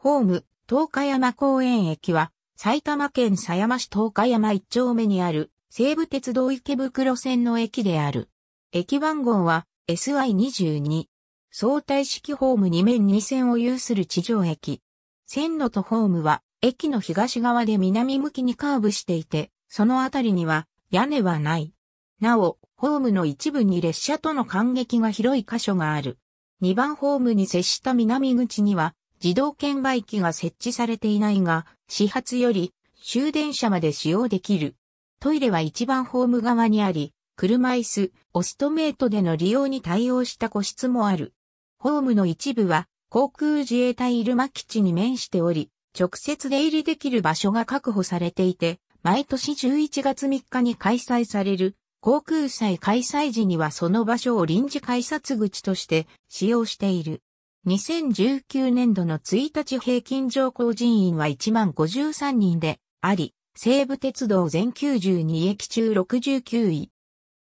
ホーム、東海山公園駅は、埼玉県狭山市東海山一丁目にある、西武鉄道池袋線の駅である。駅番号は SI22。相対式ホーム2面2線を有する地上駅。線路とホームは、駅の東側で南向きにカーブしていて、そのあたりには屋根はない。なお、ホームの一部に列車との間隙が広い箇所がある。2番ホームに接した南口には、自動券売機が設置されていないが、始発より終電車まで使用できる。トイレは一番ホーム側にあり、車椅子、オストメートでの利用に対応した個室もある。ホームの一部は航空自衛隊入間基地に面しており、直接出入りできる場所が確保されていて、毎年11月3日に開催される航空祭開催時にはその場所を臨時改札口として使用している。2019年度の1日平均乗降人員は1万53人であり、西武鉄道全92駅中69位。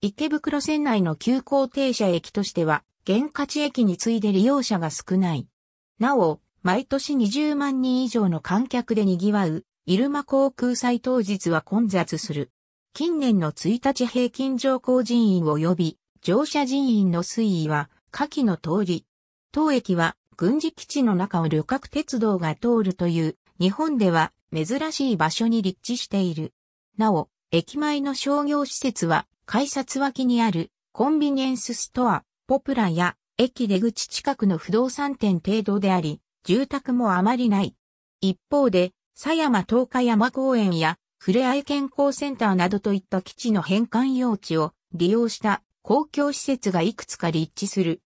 池袋線内の急行停車駅としては、原価値駅に次いで利用者が少ない。なお、毎年20万人以上の観客で賑わう、入間航空祭当日は混雑する。近年の1日平均乗降人員及び乗車人員の推移は、下記の通り、当駅は軍事基地の中を旅客鉄道が通るという日本では珍しい場所に立地している。なお、駅前の商業施設は改札脇にあるコンビニエンスストア、ポプラや駅出口近くの不動産店程度であり、住宅もあまりない。一方で、狭山東海山公園やふれあい健康センターなどといった基地の返還用地を利用した公共施設がいくつか立地する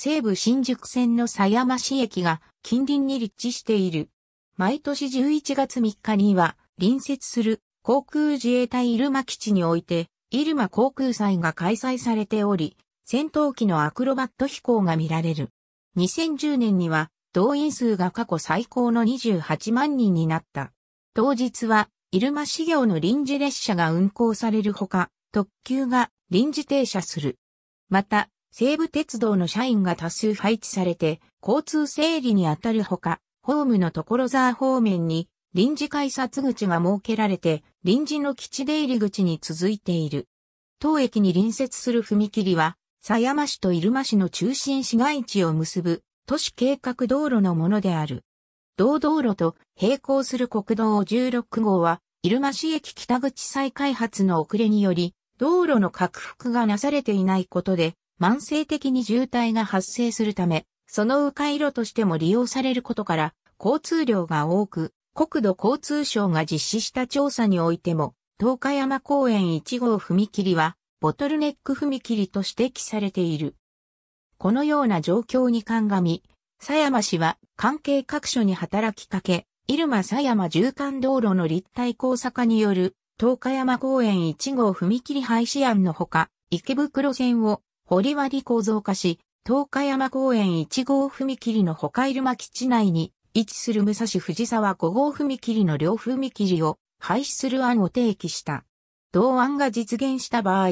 西武新宿線の狭山市駅が近隣に立地している。毎年11月3日には、隣接する航空自衛隊入間基地において、入間航空祭が開催されており、戦闘機のアクロバット飛行が見られる。2010年には、動員数が過去最高の28万人になった。当日は、入間市業の臨時列車が運行されるほか、特急が臨時停車する。また、西武鉄道の社員が多数配置されて、交通整理に当たるほか、ホームの所沢方面に臨時改札口が設けられて、臨時の基地出入り口に続いている。当駅に隣接する踏切は、狭山市と入間市の中心市街地を結ぶ都市計画道路のものである。同道路と並行する国道16号は、入間市駅北口再開発の遅れにより、道路の拡幅がなされていないことで、慢性的に渋滞が発生するため、その迂回路としても利用されることから、交通量が多く、国土交通省が実施した調査においても、東海山公園1号踏切は、ボトルネック踏切と指摘されている。このような状況に鑑み、狭山市は関係各所に働きかけ、入間狭山縦貫道路の立体交差化による、東海山公園1号踏切廃止案のほか、池袋線を堀割構造化し、東海山公園1号踏切の他入間基地内に位置する武蔵藤沢5号踏切の両踏切を廃止する案を提起した。同案が実現した場合、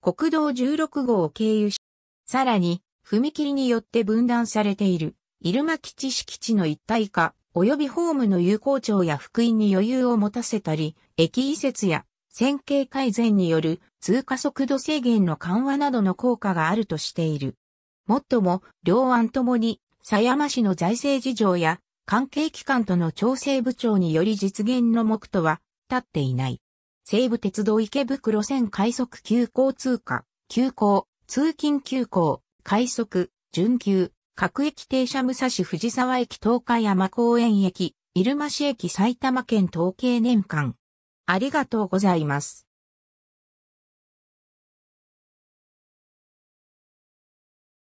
国道16号を経由し、さらに、踏切によって分断されている、入間基地敷地の一体化、及びホームの有効庁や福音に余裕を持たせたり、駅移設や線形改善による通過速度制限の緩和などの効果があるとしている。もっとも、両案ともに、狭山市の財政事情や、関係機関との調整部長により実現の目途は、立っていない。西武鉄道池袋線快速急行通過、急行、通勤急行、快速、準急、各駅停車武蔵藤沢駅東海山公園駅、入間市駅埼玉県統計年間。ありがとうございます。